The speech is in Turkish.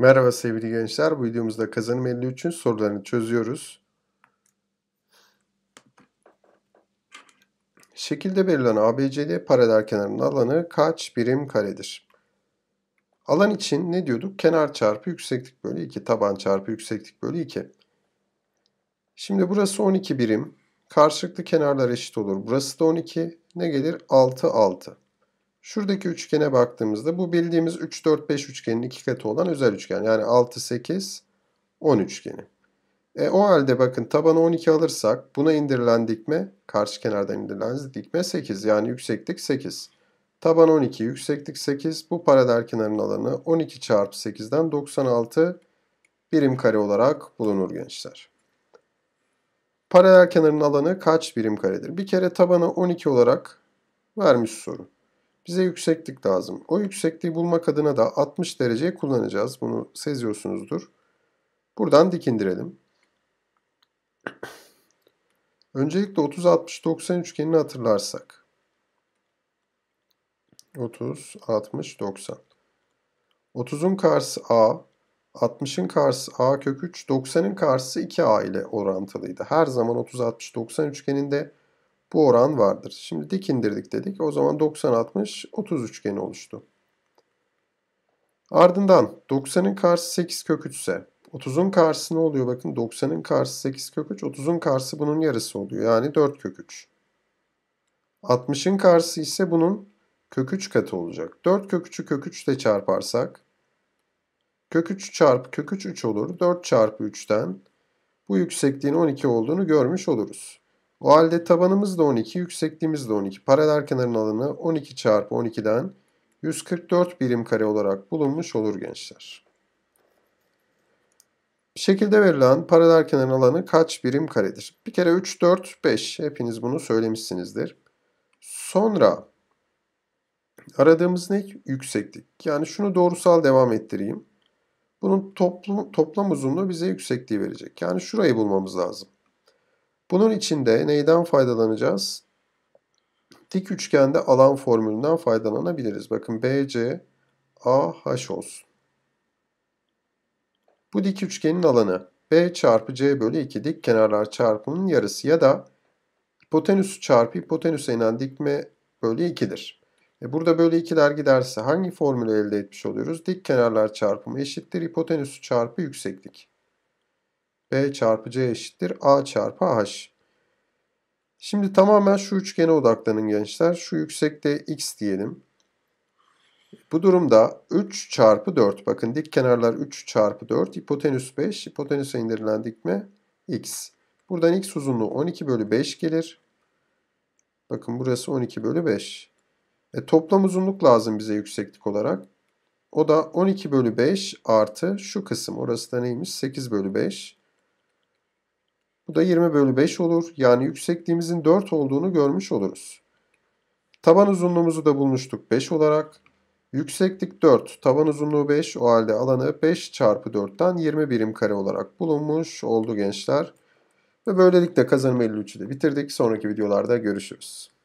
Merhaba sevgili gençler. Bu videomuzda kazanım 53'ün sorularını çözüyoruz. Şekilde verilen ABCD paralel kenarının alanı kaç birim karedir? Alan için ne diyorduk? Kenar çarpı yükseklik bölü 2, taban çarpı yükseklik bölü 2. Şimdi burası 12 birim. Karşılıklı kenarlar eşit olur. Burası da 12. Ne gelir? 6, 6. Şuradaki üçgene baktığımızda bu bildiğimiz 3, 4, 5 üçgenin iki katı olan özel üçgen. Yani 6, 8, 10 üçgeni. E, o halde bakın tabanı 12 alırsak buna indirilen dikme karşı kenardan indirilen dikme 8 yani yükseklik 8. Taban 12 yükseklik 8 bu paralel kenarın alanı 12 çarpı 8'den 96 birim kare olarak bulunur gençler. Paralel kenarın alanı kaç birim karedir? Bir kere tabanı 12 olarak vermiş soru. Bize yükseklik lazım. O yüksekliği bulmak adına da 60 dereceyi kullanacağız. Bunu seziyorsunuzdur. Buradan dikindirelim. Öncelikle 30-60-90 üçgenini hatırlarsak. 30-60-90 30'un karşısı A, 60'ın karşısı A kök 3, 90'ın karşısı 2A ile orantılıydı. Her zaman 30-60-90 üçgeninde bu oran vardır. Şimdi dik indirdik dedik. O zaman 90-60 30 üçgeni oluştu. Ardından 90'ın karşısı 8 kök 3 ise 30'un karşısı ne oluyor? Bakın 90'ın karşısı 8 kök 3. 30'un karşısı bunun yarısı oluyor. Yani 4 kök 3. 60'ın karşısı ise bunun kök 3 katı olacak. 4 kök 3'ü kök 3 çarparsak kök 3 çarpı kök 3 3 olur. 4 çarpı 3'ten bu yüksekliğin 12 olduğunu görmüş oluruz. O halde tabanımız da 12, yüksekliğimiz de 12. Paralel kenarın alanı 12 çarpı 12'den 144 birim kare olarak bulunmuş olur gençler. Şekilde verilen paralel kenarın alanı kaç birim karedir? Bir kere 3, 4, 5. Hepiniz bunu söylemişsinizdir. Sonra aradığımız ne? Yükseklik. Yani şunu doğrusal devam ettireyim. Bunun toplu, toplam uzunluğu bize yüksekliği verecek. Yani şurayı bulmamız lazım. Bunun için de neyden faydalanacağız? Dik üçgende alan formülünden faydalanabiliriz. Bakın BC AH olsun. Bu dik üçgenin alanı B çarpı C bölü 2 dik kenarlar çarpımının yarısı ya da hipotenüs çarpı hipotenüse inen dikme bölü 2'dir. E burada bölü 2'ler giderse hangi formülü elde etmiş oluyoruz? Dik kenarlar çarpımı eşittir hipotenüs çarpı yükseklik. B çarpı C eşittir A çarpı H. Şimdi tamamen şu üçgene odaklanın gençler. Şu yüksekte X diyelim. Bu durumda 3 çarpı 4. Bakın dik kenarlar 3 çarpı 4. Hipotenüs 5. Hipotenüse indirilen dikme X. Buradan X uzunluğu 12 bölü 5 gelir. Bakın burası 12 bölü 5. E, toplam uzunluk lazım bize yükseklik olarak. O da 12 bölü 5 artı şu kısım. Orası da neymiş? 8 bölü 5. Bu da 20 bölü 5 olur. Yani yüksekliğimizin 4 olduğunu görmüş oluruz. Taban uzunluğumuzu da bulmuştuk 5 olarak. Yükseklik 4, taban uzunluğu 5. O halde alanı 5 çarpı 4'ten 20 birim kare olarak bulunmuş oldu gençler. Ve böylelikle kazanım 53'ü de bitirdik. Sonraki videolarda görüşürüz.